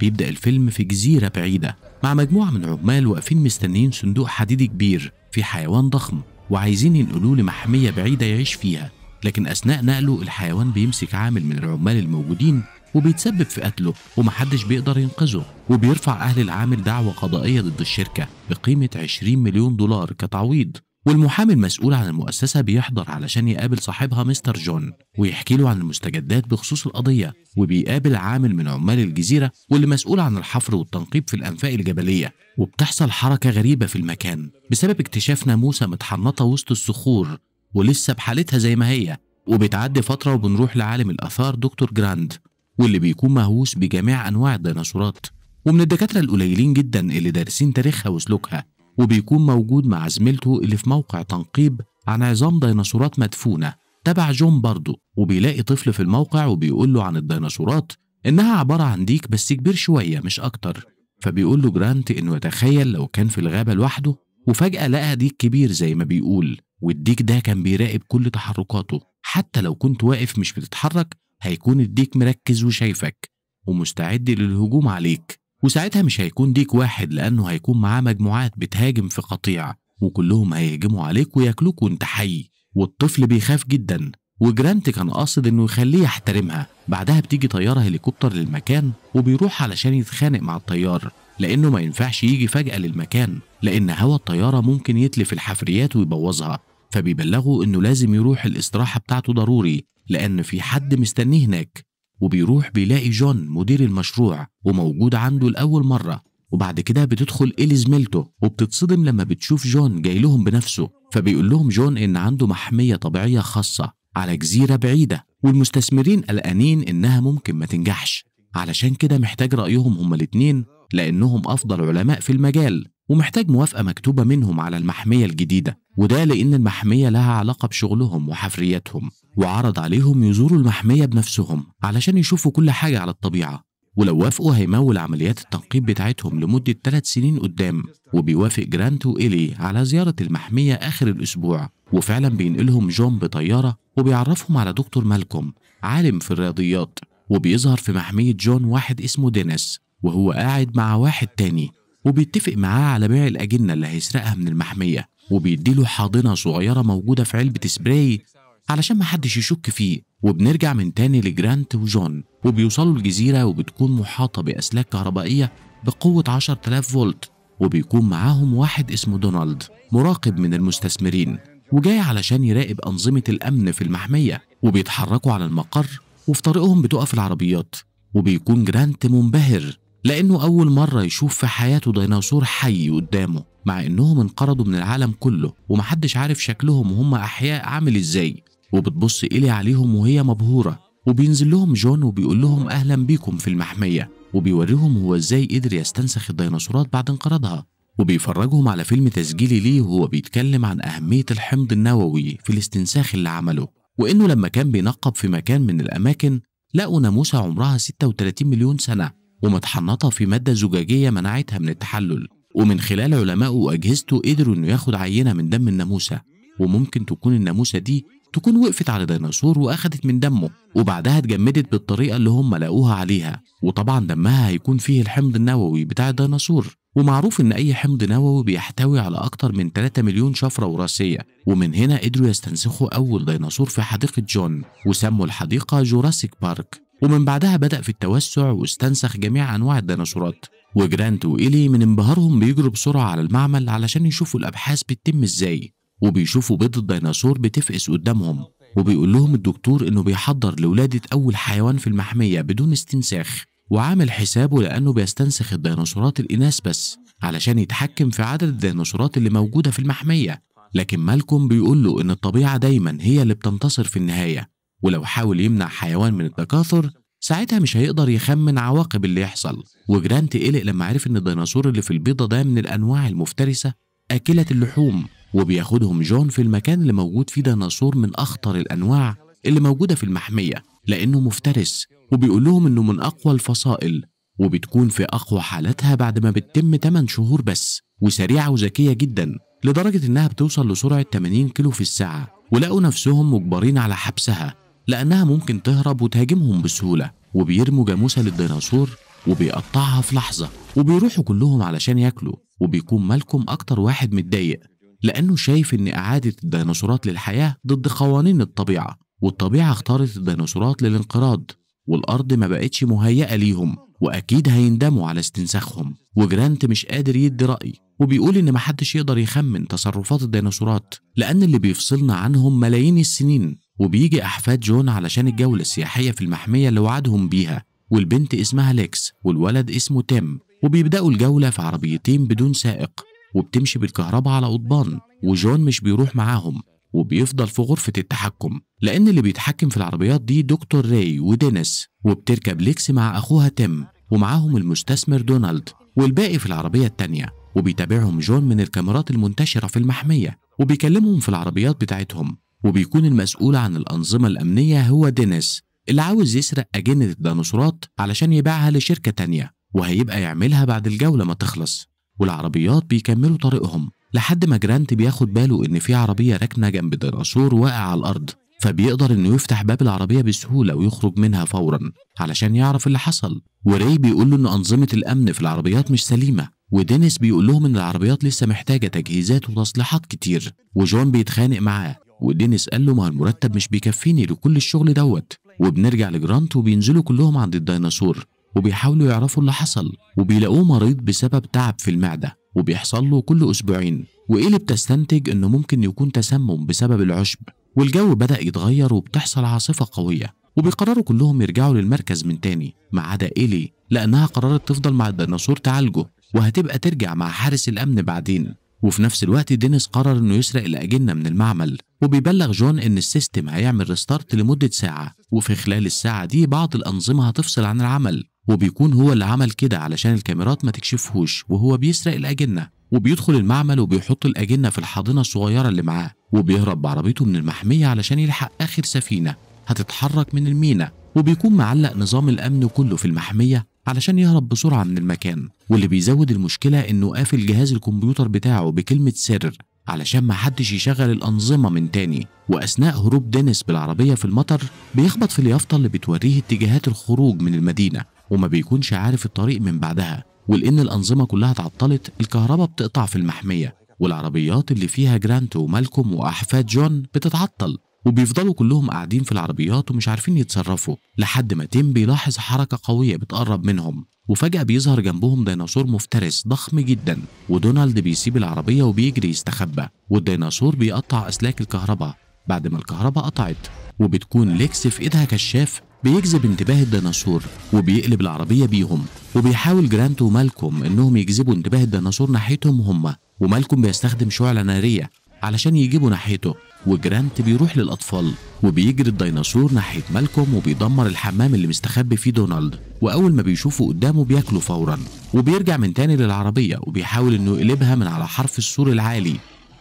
بيبدأ الفيلم في جزيرة بعيدة مع مجموعة من عمال واقفين مستنيين صندوق حديدي كبير في حيوان ضخم وعايزين ينقلوه لمحمية بعيدة يعيش فيها لكن أثناء نقله الحيوان بيمسك عامل من العمال الموجودين وبيتسبب في قتله ومحدش بيقدر ينقذه وبيرفع أهل العامل دعوة قضائية ضد الشركة بقيمة 20 مليون دولار كتعويض والمحامي المسؤول عن المؤسسة بيحضر علشان يقابل صاحبها مستر جون ويحكي له عن المستجدات بخصوص القضية وبيقابل عامل من عمال الجزيرة واللي مسؤول عن الحفر والتنقيب في الأنفاق الجبلية وبتحصل حركة غريبة في المكان بسبب اكتشاف ناموسة متحنطة وسط الصخور ولسه بحالتها زي ما هي وبتعدي فترة وبنروح لعالم الآثار دكتور جراند واللي بيكون مهووس بجميع أنواع الديناصورات ومن الدكاترة القليلين جدا اللي دارسين تاريخها وسلوكها وبيكون موجود مع زميلته اللي في موقع تنقيب عن عظام ديناصورات مدفونة تبع جون برضه وبيلاقي طفل في الموقع وبيقول له عن الديناصورات إنها عبارة عن ديك بس كبير شوية مش أكتر فبيقول له جرانت إنه يتخيل لو كان في الغابة لوحده وفجأة لقى ديك كبير زي ما بيقول والديك ده كان بيراقب كل تحركاته حتى لو كنت واقف مش بتتحرك هيكون الديك مركز وشايفك ومستعد للهجوم عليك وساعتها مش هيكون ديك واحد لأنه هيكون معاه مجموعات بتهاجم في قطيع وكلهم هيهجموا عليك وياكلوك وانت حي والطفل بيخاف جدا وجرانت كان قاصد انه يخليه يحترمها بعدها بتيجي طياره هليكوبتر للمكان وبيروح علشان يتخانق مع الطيار لانه ما ينفعش يجي فجاه للمكان لان هوا الطياره ممكن يتلف الحفريات ويبوظها فبيبلغه انه لازم يروح الاستراحه بتاعته ضروري لان في حد مستنيه هناك وبيروح بيلاقي جون مدير المشروع وموجود عنده لأول مرة وبعد كده بتدخل إليز ميلتو وبتتصدم لما بتشوف جون جاي لهم بنفسه فبيقول لهم جون إن عنده محمية طبيعية خاصة على جزيرة بعيدة والمستثمرين قلقانين إنها ممكن ما تنجحش علشان كده محتاج رأيهم هما الاتنين لأنهم أفضل علماء في المجال ومحتاج موافقة مكتوبة منهم على المحمية الجديدة وده لأن المحمية لها علاقة بشغلهم وحفرياتهم وعرض عليهم يزوروا المحمية بنفسهم علشان يشوفوا كل حاجة على الطبيعة ولو وافقوا هيمول عمليات التنقيب بتاعتهم لمدة ثلاث سنين قدام وبيوافق جرانت وإيلي على زيارة المحمية آخر الأسبوع وفعلا بينقلهم جون بطيارة وبيعرفهم على دكتور مالكوم عالم في الرياضيات وبيظهر في محمية جون واحد اسمه دينيس وهو قاعد مع واحد تاني وبيتفق معاه على بيع الأجنة اللي هيسرقها من المحمية وبيدي له حاضنة صغيرة موجودة في علبة سبراي علشان ما حدش يشك فيه وبنرجع من تاني لجرانت وجون وبيوصلوا الجزيرة وبتكون محاطة بأسلاك كهربائية بقوة 10000 فولت وبيكون معاهم واحد اسمه دونالد مراقب من المستثمرين وجاي علشان يراقب أنظمة الأمن في المحمية وبيتحركوا على المقر وفي طريقهم بتقف العربيات وبيكون جرانت منبهر لأنه أول مرة يشوف في حياته ديناصور حي قدامه مع إنهم انقرضوا من العالم كله ومحدش عارف شكلهم وهم أحياء عامل إزاي وبتبص إلي عليهم وهي مبهورة وبينزل لهم جون وبيقول لهم أهلا بيكم في المحمية وبيوريهم هو إزاي قدر يستنسخ الديناصورات بعد انقراضها وبيفرجهم على فيلم تسجيلي ليه وهو بيتكلم عن أهمية الحمض النووي في الاستنساخ اللي عمله وإنه لما كان بينقب في مكان من الأماكن لقوا ناموسة عمرها 36 مليون سنة ومتحنطة في مادة زجاجية منعتها من التحلل ومن خلال علماء وأجهزته قدروا إنه ياخد عينة من دم الناموسة وممكن تكون الناموسة دي تكون وقفت على ديناصور وأخدت من دمه وبعدها اتجمدت بالطريقة اللي هم لقوها عليها وطبعا دمها هيكون فيه الحمض النووي بتاع الديناصور ومعروف إن أي حمض نووي بيحتوي على أكتر من 3 مليون شفرة وراثية ومن هنا قدروا يستنسخوا أول ديناصور في حديقة جون وسموا الحديقة جوراسيك بارك ومن بعدها بدأ في التوسع واستنسخ جميع أنواع الديناصورات وجرانت وإيلي من انبهارهم بيجروا بسرعة على المعمل علشان يشوفوا الأبحاث بتتم إزاي وبيشوفوا بيض الديناصور بتفقس قدامهم وبيقول لهم الدكتور إنه بيحضر لولادة أول حيوان في المحمية بدون استنساخ وعامل حسابه لأنه بيستنسخ الديناصورات الإناث بس علشان يتحكم في عدد الديناصورات اللي موجودة في المحمية لكن مالكم بيقول له إن الطبيعة دايما هي اللي بتنتصر في النهاية ولو حاول يمنع حيوان من التكاثر ساعتها مش هيقدر يخمن عواقب اللي يحصل وجرانت قلق لما عرف ان الديناصور اللي في البيضة ده من الانواع المفترسة اكلة اللحوم وبياخدهم جون في المكان اللي موجود فيه ديناصور من اخطر الانواع اللي موجودة في المحمية لانه مفترس وبيقول لهم انه من اقوى الفصائل وبتكون في اقوى حالتها بعد ما بتتم 8 شهور بس وسريعة وذكية جدا لدرجة انها بتوصل لسرعة 80 كيلو في الساعة ولقوا نفسهم مجبرين على حبسها لأنها ممكن تهرب وتهاجمهم بسهولة وبيرموا جاموسة للديناصور وبيقطعها في لحظة وبيروحوا كلهم علشان ياكلوا وبيكون مالكم أكتر واحد متضايق لأنه شايف إن إعادة الديناصورات للحياة ضد قوانين الطبيعة والطبيعة اختارت الديناصورات للانقراض والأرض ما بقتش مهيئة ليهم وأكيد هيندموا على استنساخهم وجرانت مش قادر يدي رأي وبيقول إن محدش يقدر يخمن تصرفات الديناصورات لأن اللي بيفصلنا عنهم ملايين السنين وبيجي أحفاد جون علشان الجولة السياحية في المحمية اللي وعدهم بيها والبنت اسمها ليكس والولد اسمه تيم وبيبدأوا الجولة في عربيتين بدون سائق وبتمشي بالكهرباء على قضبان وجون مش بيروح معاهم وبيفضل في غرفة التحكم لأن اللي بيتحكم في العربيات دي دكتور راي ودينيس وبتركب ليكس مع أخوها تيم ومعاهم المستثمر دونالد والباقي في العربية التانية وبيتابعهم جون من الكاميرات المنتشرة في المحمية وبيكلمهم في العربيات بتاعتهم وبيكون المسؤول عن الأنظمة الأمنية هو دينيس اللي عاوز يسرق أجنة الديناصورات علشان يبيعها لشركة تانية وهيبقى يعملها بعد الجولة ما تخلص والعربيات بيكملوا طريقهم لحد ما جرانت بياخد باله إن في عربية راكنة جنب ديناصور واقع على الأرض فبيقدر إنه يفتح باب العربية بسهولة ويخرج منها فورا علشان يعرف اللي حصل وري بيقول له إن أنظمة الأمن في العربيات مش سليمة ودينيس بيقول لهم ان العربيات لسه محتاجه تجهيزات وتصليحات كتير وجون بيتخانق معاه وليه نسأل له ما المرتب مش بيكفيني لكل الشغل دوت وبنرجع لجرانت وبينزلوا كلهم عند الديناصور وبيحاولوا يعرفوا اللي حصل وبيلاقوه مريض بسبب تعب في المعدة وبيحصل له كل أسبوعين وإيه اللي بتستنتج إنه ممكن يكون تسمم بسبب العشب والجو بدأ يتغير وبتحصل عاصفة قوية وبيقرروا كلهم يرجعوا للمركز من تاني ما عدا إيلي لأنها قررت تفضل مع الديناصور تعالجه وهتبقى ترجع مع حارس الأمن بعدين وفي نفس الوقت دينيس قرر انه يسرق الاجنه من المعمل وبيبلغ جون ان السيستم هيعمل ريستارت لمده ساعه وفي خلال الساعه دي بعض الانظمه هتفصل عن العمل وبيكون هو اللي عمل كده علشان الكاميرات ما تكشفهوش وهو بيسرق الاجنه وبيدخل المعمل وبيحط الاجنه في الحاضنه الصغيره اللي معاه وبيهرب بعربيته من المحميه علشان يلحق اخر سفينه هتتحرك من المينا وبيكون معلق نظام الامن كله في المحميه علشان يهرب بسرعة من المكان واللي بيزود المشكلة إنه قافل جهاز الكمبيوتر بتاعه بكلمة سر علشان ما حدش يشغل الأنظمة من تاني وأثناء هروب دينيس بالعربية في المطر بيخبط في اليافطة اللي بتوريه اتجاهات الخروج من المدينة وما بيكونش عارف الطريق من بعدها ولأن الأنظمة كلها اتعطلت الكهرباء بتقطع في المحمية والعربيات اللي فيها جرانت ومالكوم وأحفاد جون بتتعطل وبيفضلوا كلهم قاعدين في العربيات ومش عارفين يتصرفوا لحد ما تيم بيلاحظ حركة قوية بتقرب منهم وفجأة بيظهر جنبهم ديناصور مفترس ضخم جدا ودونالد بيسيب العربية وبيجري يستخبى والديناصور بيقطع أسلاك الكهرباء بعد ما الكهرباء قطعت وبتكون ليكس في إيدها كشاف بيجذب انتباه الديناصور وبيقلب العربية بيهم وبيحاول جرانت ومالكوم إنهم يجذبوا انتباه الديناصور ناحيتهم هما ومالكوم بيستخدم شعلة نارية علشان يجيبوا ناحيته وجرانت بيروح للأطفال وبيجري الديناصور ناحية مالكوم وبيدمر الحمام اللي مستخبي فيه دونالد وأول ما بيشوفه قدامه بياكله فورا وبيرجع من تاني للعربية وبيحاول إنه يقلبها من على حرف السور العالي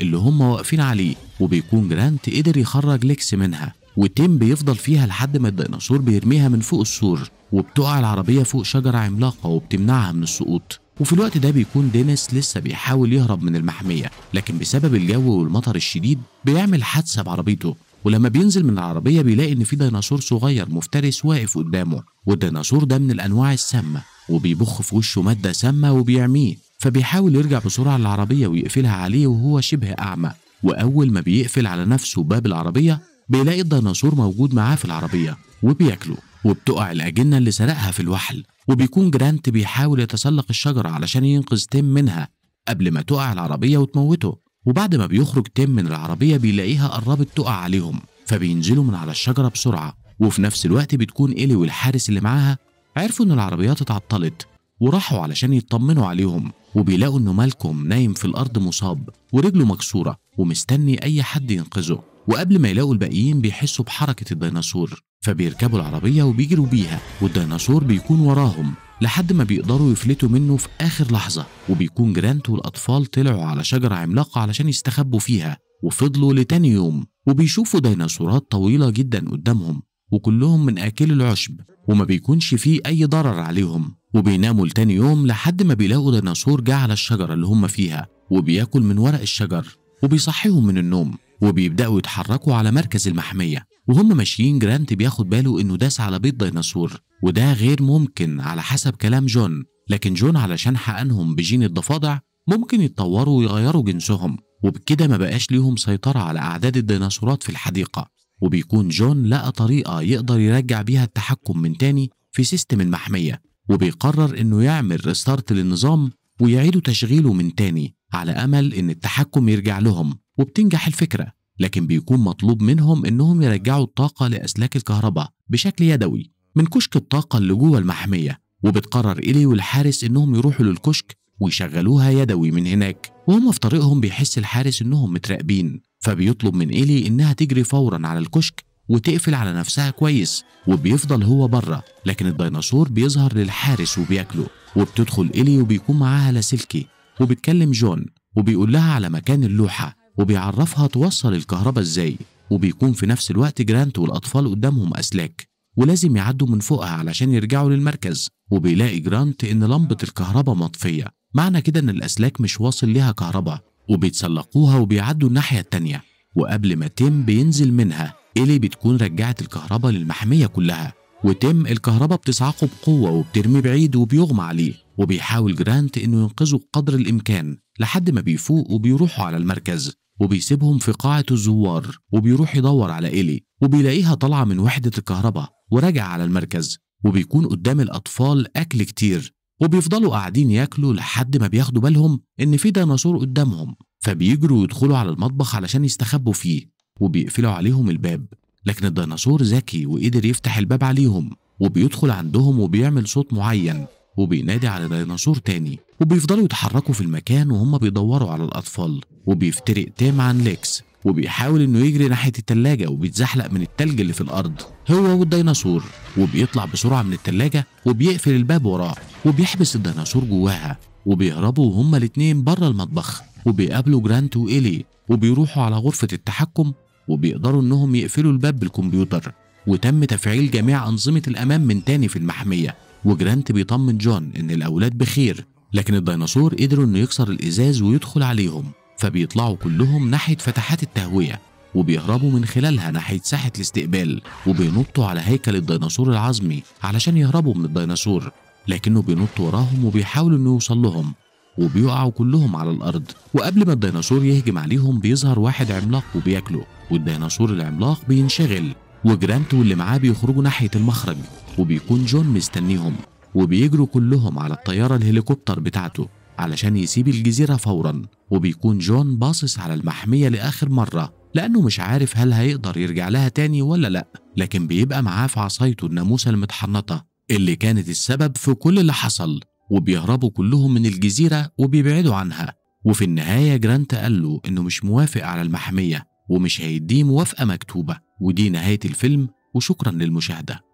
اللي هم واقفين عليه وبيكون جرانت قدر يخرج ليكس منها وتيم بيفضل فيها لحد ما الديناصور بيرميها من فوق السور وبتقع العربية فوق شجرة عملاقة وبتمنعها من السقوط وفي الوقت ده بيكون دينيس لسه بيحاول يهرب من المحمية لكن بسبب الجو والمطر الشديد بيعمل حادثة بعربيته ولما بينزل من العربية بيلاقي إن في ديناصور صغير مفترس واقف قدامه والديناصور ده من الأنواع السامة وبيبخ في وشه مادة سامة وبيعميه فبيحاول يرجع بسرعة للعربية ويقفلها عليه وهو شبه أعمى وأول ما بيقفل على نفسه باب العربية بيلاقي الديناصور موجود معاه في العربية وبياكله وبتقع الأجنة اللي سرقها في الوحل وبيكون جرانت بيحاول يتسلق الشجرة علشان ينقذ تيم منها قبل ما تقع العربية وتموته وبعد ما بيخرج تيم من العربية بيلاقيها قربت تقع عليهم فبينزلوا من على الشجرة بسرعة وفي نفس الوقت بتكون إيلي والحارس اللي معاها عرفوا إن العربيات اتعطلت وراحوا علشان يطمنوا عليهم وبيلاقوا إنه مالكم نايم في الأرض مصاب ورجله مكسورة ومستني أي حد ينقذه وقبل ما يلاقوا الباقيين بيحسوا بحركة الديناصور فبيركبوا العربية وبيجروا بيها والديناصور بيكون وراهم لحد ما بيقدروا يفلتوا منه في آخر لحظة وبيكون جرانت والأطفال طلعوا على شجرة عملاقة علشان يستخبوا فيها وفضلوا لتاني يوم وبيشوفوا ديناصورات طويلة جدا قدامهم وكلهم من آكل العشب وما بيكونش فيه أي ضرر عليهم وبيناموا لتاني يوم لحد ما بيلاقوا ديناصور جه على الشجرة اللي هم فيها وبياكل من ورق الشجر وبيصحيهم من النوم وبيبدأوا يتحركوا على مركز المحمية وهم ماشيين جرانت بياخد باله إنه داس على بيض ديناصور وده غير ممكن على حسب كلام جون لكن جون علشان حقنهم بجين الضفادع ممكن يتطوروا ويغيروا جنسهم وبكده ما بقاش ليهم سيطرة على أعداد الديناصورات في الحديقة وبيكون جون لقى طريقة يقدر يرجع بيها التحكم من تاني في سيستم المحمية وبيقرر إنه يعمل ريستارت للنظام ويعيدوا تشغيله من تاني على أمل إن التحكم يرجع لهم وبتنجح الفكرة لكن بيكون مطلوب منهم إنهم يرجعوا الطاقة لأسلاك الكهرباء بشكل يدوي من كشك الطاقة اللي جوه المحمية وبتقرر إيلي والحارس إنهم يروحوا للكشك ويشغلوها يدوي من هناك وهم في طريقهم بيحس الحارس إنهم متراقبين فبيطلب من إيلي إنها تجري فورا على الكشك وتقفل على نفسها كويس وبيفضل هو بره لكن الديناصور بيظهر للحارس وبياكله وبتدخل إلي وبيكون معاها لاسلكي وبتكلم جون وبيقول لها على مكان اللوحة وبيعرفها توصل الكهرباء ازاي وبيكون في نفس الوقت جرانت والأطفال قدامهم أسلاك ولازم يعدوا من فوقها علشان يرجعوا للمركز وبيلاقي جرانت إن لمبة الكهرباء مطفية معنى كده إن الأسلاك مش واصل ليها كهرباء وبيتسلقوها وبيعدوا الناحية الثانيه وقبل ما تيم بينزل منها إلي بتكون رجعت الكهرباء للمحمية كلها وتيم الكهرباء بتصعقه بقوة وبترمي بعيد وبيغمى عليه وبيحاول جرانت إنه ينقذه قدر الإمكان لحد ما بيفوق وبيروحوا على المركز وبيسيبهم في قاعة الزوار وبيروح يدور على إيلي وبيلاقيها طالعة من وحدة الكهرباء وراجع على المركز وبيكون قدام الأطفال أكل كتير وبيفضلوا قاعدين ياكلوا لحد ما بياخدوا بالهم إن في ديناصور قدامهم فبيجروا ويدخلوا على المطبخ علشان يستخبوا فيه وبيقفلوا عليهم الباب لكن الديناصور ذكي وقدر يفتح الباب عليهم وبيدخل عندهم وبيعمل صوت معين وبينادي على ديناصور تاني وبيفضلوا يتحركوا في المكان وهم بيدوروا على الأطفال وبيفترق تام عن ليكس وبيحاول انه يجري ناحيه التلاجة وبيتزحلق من التلج اللي في الارض هو والديناصور وبيطلع بسرعه من التلاجة وبيقفل الباب وراه وبيحبس الديناصور جواها وبيهربوا هما الاتنين بره المطبخ وبيقابلوا جرانت وإيلي وبيروحوا على غرفة التحكم وبيقدروا إنهم يقفلوا الباب بالكمبيوتر وتم تفعيل جميع أنظمة الأمان من تاني في المحمية وجرانت بيطمن جون إن الأولاد بخير لكن الديناصور قدروا إنه يكسر الإزاز ويدخل عليهم فبيطلعوا كلهم ناحية فتحات التهوية وبيهربوا من خلالها ناحية ساحة الاستقبال وبينطوا على هيكل الديناصور العظمي علشان يهربوا من الديناصور لكنه بينط وراهم وبيحاولوا إنه يوصل لهم وبيقعوا كلهم على الأرض وقبل ما الديناصور يهجم عليهم بيظهر واحد عملاق وبياكله والديناصور العملاق بينشغل وجرانت واللي معاه بيخرجوا ناحية المخرج وبيكون جون مستنيهم وبيجروا كلهم على الطيارة الهليكوبتر بتاعته علشان يسيب الجزيرة فورا وبيكون جون باصص على المحمية لآخر مرة لأنه مش عارف هل هيقدر يرجع لها تاني ولا لأ لكن بيبقى معاه في عصايته الناموسة المتحنطة اللي كانت السبب في كل اللي حصل وبيهربوا كلهم من الجزيرة وبيبعدوا عنها وفي النهاية جرانت قال له إنه مش موافق على المحمية ومش هيديه موافقة مكتوبة ودي نهاية الفيلم وشكرا للمشاهدة